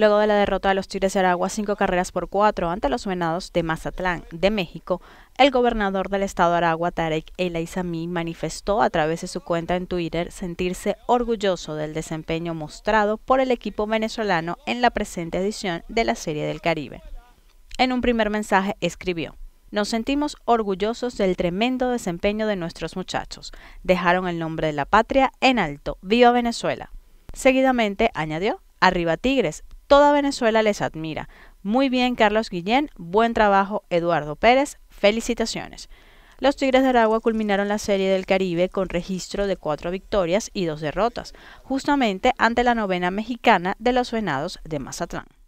luego de la derrota de los Tigres de Aragua cinco carreras por cuatro ante los Venados de Mazatlán, de México, el gobernador del estado de Aragua, Tarek El Aizami, manifestó a través de su cuenta en Twitter sentirse orgulloso del desempeño mostrado por el equipo venezolano en la presente edición de la Serie del Caribe. En un primer mensaje escribió, nos sentimos orgullosos del tremendo desempeño de nuestros muchachos. Dejaron el nombre de la patria en alto. ¡Viva Venezuela! Seguidamente añadió, Arriba Tigres, toda Venezuela les admira. Muy bien, Carlos Guillén, buen trabajo, Eduardo Pérez, felicitaciones. Los Tigres de Aragua culminaron la Serie del Caribe con registro de cuatro victorias y dos derrotas, justamente ante la novena mexicana de los Venados de Mazatlán.